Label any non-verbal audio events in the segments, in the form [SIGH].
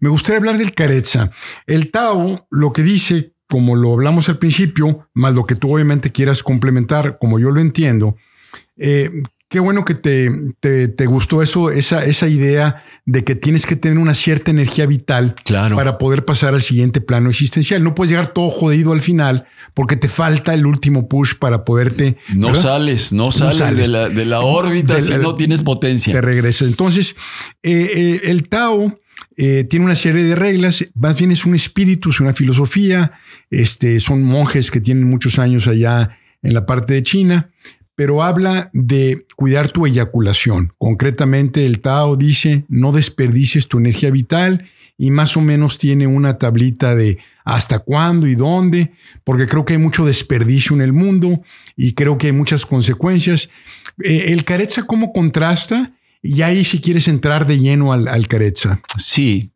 Me gustaría hablar del caretza. El Tao lo que dice, como lo hablamos al principio, más lo que tú obviamente quieras complementar, como yo lo entiendo, eh, qué bueno que te, te, gustó eso, esa, esa, idea de que tienes que tener una cierta energía vital claro. para poder pasar al siguiente plano existencial. No puedes llegar todo jodido al final porque te falta el último push para poderte. No sales, no sales, de la, órbita si no tienes potencia. Te regresas. Entonces, eh, eh, el Tao eh, tiene una serie de reglas, más bien es un espíritu, es una filosofía, este, son monjes que tienen muchos años allá en la parte de China, pero habla de cuidar tu eyaculación. Concretamente el Tao dice, no desperdices tu energía vital y más o menos tiene una tablita de hasta cuándo y dónde, porque creo que hay mucho desperdicio en el mundo y creo que hay muchas consecuencias. Eh, el careza, ¿cómo contrasta? Y ahí si quieres entrar de lleno al, al Sí.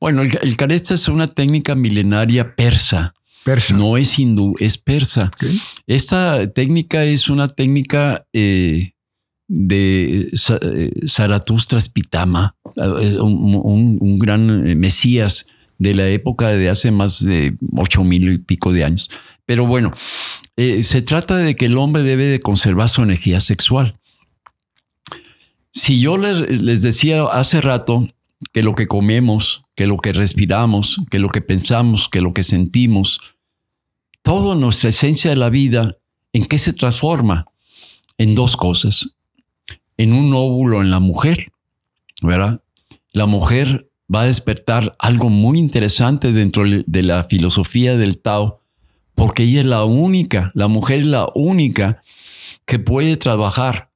Bueno, el, el es una técnica milenaria persa. Persa. No es hindú, es persa. Esta técnica es una técnica eh, de eh, Zaratustra Spitama, eh, un, gran mesías de la época de hace más de ocho mil y pico de años. Pero bueno, se trata de que el hombre debe de conservar su energía sexual. Si yo les, decía hace rato que lo que comemos, que lo que respiramos, que lo que pensamos, que lo que sentimos, toda nuestra esencia de la vida, ¿en qué se transforma? En dos cosas. En un óvulo en la mujer, ¿verdad? La mujer va a despertar algo muy interesante dentro de la filosofía del Tao, porque ella es la única, la mujer es la única que puede trabajar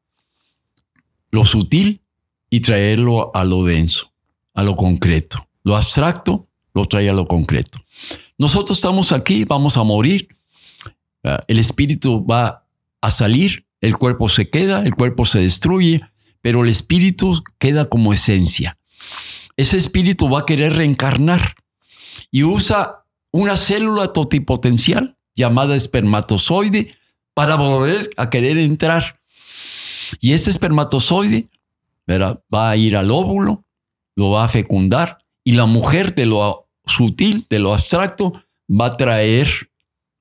lo sutil y traerlo a lo denso, a lo concreto. Lo abstracto lo trae a lo concreto. Nosotros estamos aquí, vamos a morir, ah, el espíritu va a salir, el cuerpo se queda, el cuerpo se destruye, pero el espíritu queda como esencia. Ese espíritu va a querer reencarnar y usa una célula totipotencial llamada espermatozoide para volver a querer entrar y ese espermatozoide va a ir al óvulo, lo va a fecundar y la mujer de lo sutil, de lo abstracto, va a traer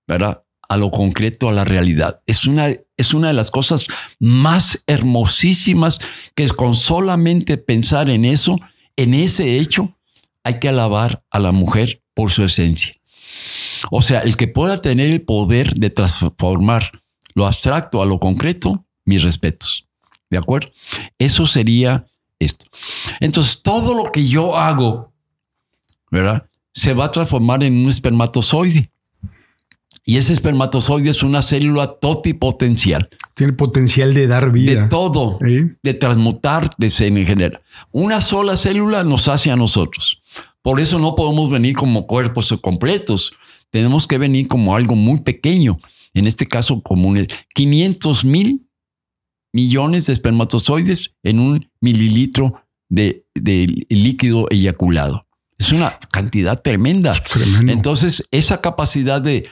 ¿verdad? a lo concreto, a la realidad. Es una, es una de las cosas más hermosísimas que es con solamente pensar en eso, en ese hecho, hay que alabar a la mujer por su esencia. O sea, el que pueda tener el poder de transformar lo abstracto a lo concreto mis respetos. ¿De acuerdo? Eso sería esto. Entonces, todo lo que yo hago, ¿verdad? Se va a transformar en un espermatozoide. Y ese espermatozoide es una célula totipotencial. Tiene potencial de dar vida. De todo, de transmutar, de ser en general. Una sola célula nos hace a nosotros. Por eso no podemos venir como cuerpos completos. Tenemos que venir como algo muy pequeño. En este caso, como 500 mil millones de espermatozoides en un mililitro de, líquido eyaculado. Es una cantidad tremenda. Entonces, esa capacidad de,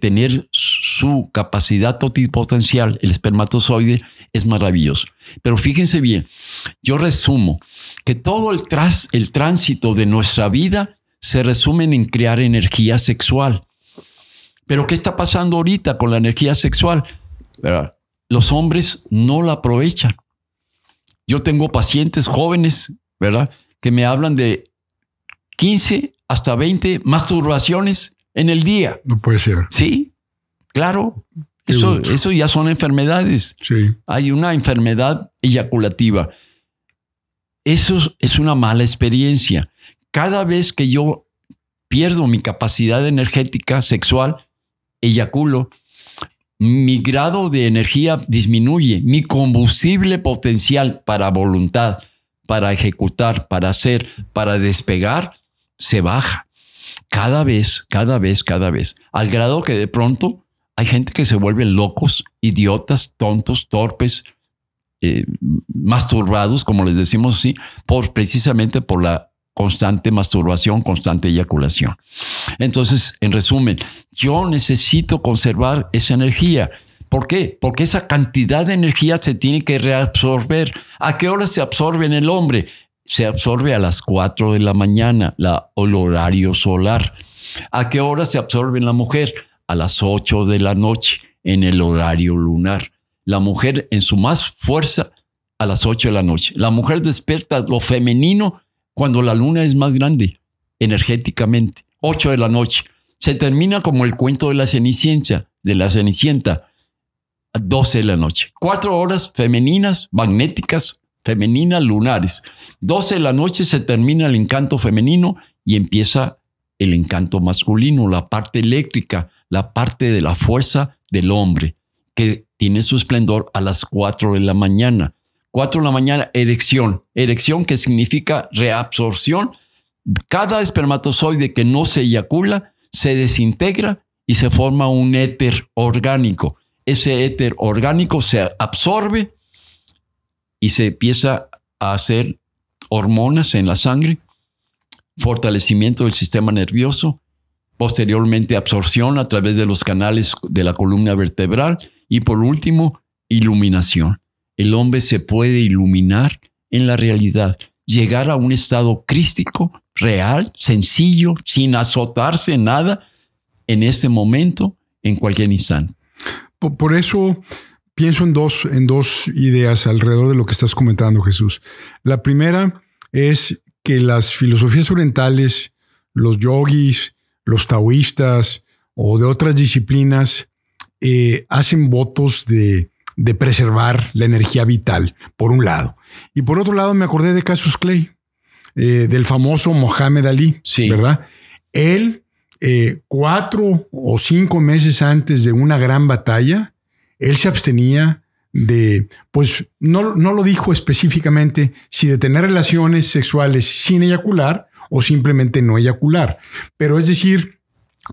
tener su capacidad totipotencial, el espermatozoide, es maravilloso. Pero fíjense bien, yo resumo que todo el, tras, el tránsito de nuestra vida se resume en crear energía sexual. Pero ¿qué está pasando ahorita con la energía sexual? ¿Verdad? Ah, los hombres no la aprovechan. Yo tengo pacientes jóvenes, ¿verdad? Que me hablan de 15 hasta 20 masturbaciones en el día. No puede ser. Sí, claro. Eso, eso, ya son enfermedades. Sí. Hay una enfermedad eyaculativa. Eso es una mala experiencia. Cada vez que yo pierdo mi capacidad energética sexual, eyaculo, mi grado de energía disminuye, mi combustible potencial para voluntad, para ejecutar, para hacer, para despegar, se baja. Cada vez, cada vez, cada vez. Al grado que de pronto hay gente que se vuelve locos, idiotas, tontos, torpes, eh, masturbados, como les decimos sí, por, precisamente por la constante masturbación, constante eyaculación. Entonces, en resumen, yo necesito conservar esa energía. ¿Por qué? Porque esa cantidad de energía se tiene que reabsorber. ¿A qué hora se absorbe en el hombre? Se absorbe a las 4 de la mañana, la, el horario solar. ¿A qué hora se absorbe en la mujer? A las 8 de la noche, en el horario lunar. La mujer en su más fuerza a las 8 de la noche. La mujer despierta lo femenino cuando la luna es más grande, energéticamente, 8 de la noche. Se termina como el cuento de la cenicienta, de la cenicienta, 12 de la noche. Cuatro horas femeninas, magnéticas, femeninas, lunares. 12 de la noche se termina el encanto femenino y empieza el encanto masculino, la parte eléctrica, la parte de la fuerza del hombre, que tiene su esplendor a las 4 de la mañana. 4 de la mañana, erección. Erección que significa reabsorción. Cada espermatozoide que no se eyacula se desintegra y se forma un éter orgánico. Ese éter orgánico se absorbe y se empieza a hacer hormonas en la sangre, fortalecimiento del sistema nervioso, posteriormente absorción a través de los canales de la columna vertebral y por último, iluminación el hombre se puede iluminar en la realidad, llegar a un estado crístico, real, sencillo, sin azotarse nada en este momento, en cualquier instante. Por, eso pienso en dos, en dos ideas alrededor de lo que estás comentando, Jesús. La primera es que las filosofías orientales, los yogis, los taoístas o de otras disciplinas eh, hacen votos de, de preservar la energía vital, por un lado. Y por otro lado, me acordé de Casus Clay, eh, del famoso Mohamed Ali, ¿verdad? Él, eh, cuatro o cinco meses antes de una gran batalla, él se abstenía de, pues no, no lo dijo específicamente, si de tener relaciones sexuales sin eyacular o simplemente no eyacular. Pero es decir,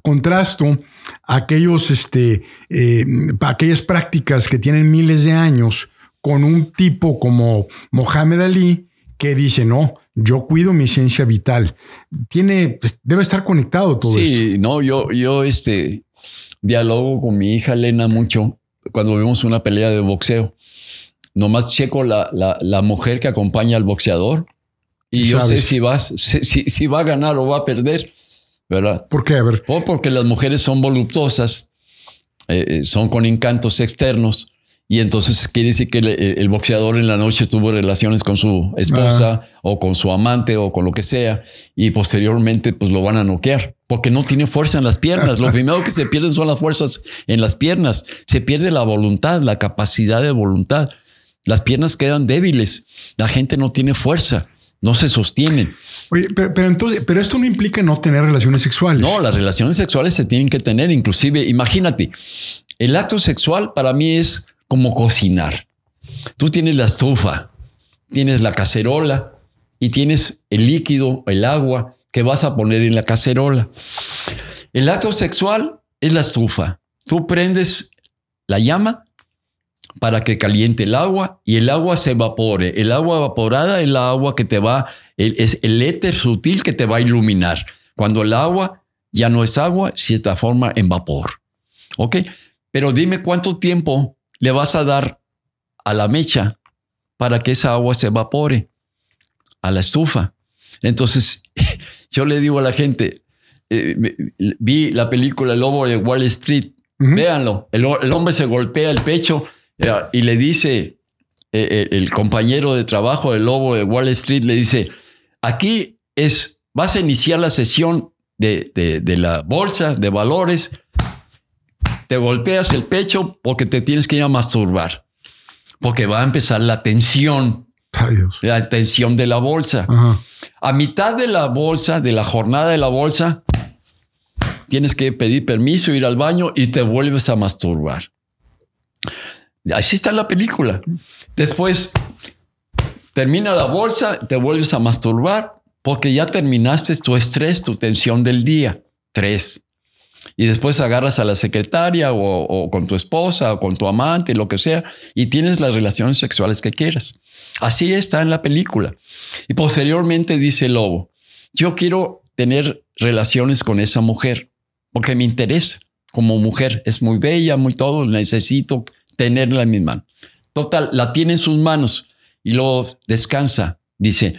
contrasto aquellos, este, eh, aquellas prácticas que tienen miles de años con un tipo como Mohamed Ali que dice, no, yo cuido mi ciencia vital. Tiene, pues, debe estar conectado todo eso. esto. Sí, no, yo, yo este, dialogo con mi hija Elena mucho cuando vemos una pelea de boxeo. Nomás checo la, la, la mujer que acompaña al boxeador y yo sé si, vas, si, si va a ganar o va a perder. ¿verdad? ¿Por qué? Oh, porque las mujeres son voluptuosas, eh, eh, son con encantos externos. Y entonces quiere decir que eh, el, boxeador en la noche tuvo relaciones con su esposa ah. o con su amante o con lo que sea y posteriormente pues lo van a noquear porque no tiene fuerza en las piernas. lo primero que se [LAUGHS] pierden son las fuerzas en las piernas. Se pierde la voluntad, la capacidad de voluntad. Las piernas quedan débiles. La gente no tiene fuerza, no se sostienen. Oye, pero, pero, esto no implica no tener relaciones sexuales. No, las relaciones sexuales se tienen que tener. Inclusive, imagínate, el acto sexual para mí es como cocinar. Tú tienes la estufa, tienes la cacerola y tienes el líquido, el agua que vas a poner en la cacerola. El acto sexual es la estufa. Tú prendes la llama para que caliente el agua y el agua se evapore. El agua evaporada es la agua que te va, es el éter sutil que te va a iluminar. Cuando el agua ya no es agua, si se forma en vapor. ¿Ok? Pero dime cuánto tiempo le vas a dar a la mecha para que esa agua se evapore, a la estufa. Entonces, [LAUGHS] yo le digo a la gente, eh, vi la película El Lobo de Wall Street, véanlo, el, el hombre se golpea el pecho y le dice eh, eh, el compañero de trabajo del lobo de Wall Street, le dice, aquí es, vas a iniciar la sesión de, la bolsa de valores, te golpeas el pecho porque te tienes que ir a masturbar, porque va a empezar la tensión, la tensión de la bolsa. A mitad de la bolsa, de la jornada de la bolsa, tienes que pedir permiso, ir al baño y te vuelves a masturbar. Así está la película. Después termina la bolsa, te vuelves a masturbar porque ya terminaste tu estrés, tu tensión del día. Tres. Y después agarras a la secretaria o, o con tu esposa o con tu amante, lo que sea, y tienes las relaciones sexuales que quieras. Así está en la película. Y posteriormente dice Lobo, yo quiero tener relaciones con esa mujer porque me interesa como mujer. Es muy bella, muy todo, necesito tenerla en mis manos. Total, la tiene en sus manos y luego descansa. Dice,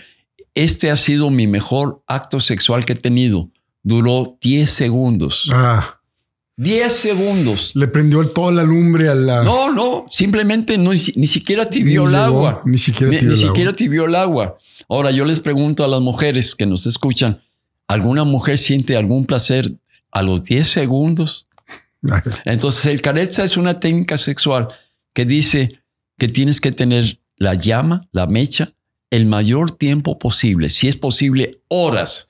este ha sido mi mejor acto sexual que he tenido. Duró 10 segundos. Ah. 10 segundos. Le prendió toda la lumbre a la. No, no, simplemente no, ni siquiera tibió el agua. Ni siquiera tibió, el, agua. tibió el agua. Ahora, yo les pregunto a las mujeres que nos escuchan: ¿alguna mujer siente algún placer a los 10 segundos? Entonces, el careza es una técnica sexual que dice que tienes que tener la llama, la mecha, el mayor tiempo posible, si es posible, horas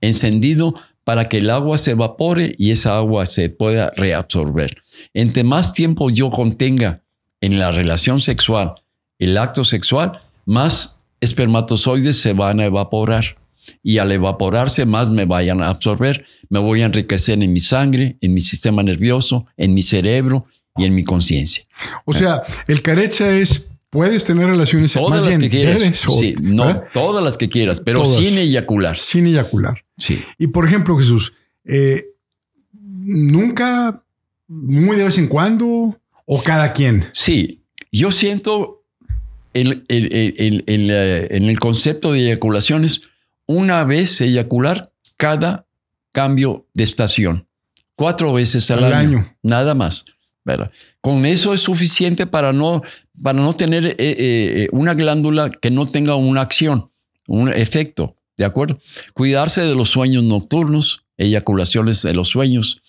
encendido para que el agua se evapore y esa agua se pueda reabsorber. Entre más tiempo yo contenga en la relación sexual el acto sexual, más espermatozoides se van a evaporar y al evaporarse más me vayan a absorber, me voy a enriquecer en mi sangre, en mi sistema nervioso, en mi cerebro y en mi conciencia. O sea, el carecha es Puedes tener relaciones todas las que quieras. no, ¿eh? todas las que quieras, pero sin eyacular. Sin eyacular. Sí. Y por ejemplo, Jesús, eh, nunca, muy de vez en cuando, o cada quien. Sí, yo siento eh, en el concepto de eyaculaciones una vez eyacular cada cambio de estación. Cuatro veces al, año, Nada más. ¿verdad? Con eso es suficiente para no, para no tener eh, eh, eh, una glándula que no tenga una acción, un efecto. ¿De acuerdo? Cuidarse de los sueños nocturnos, eyaculaciones de los sueños,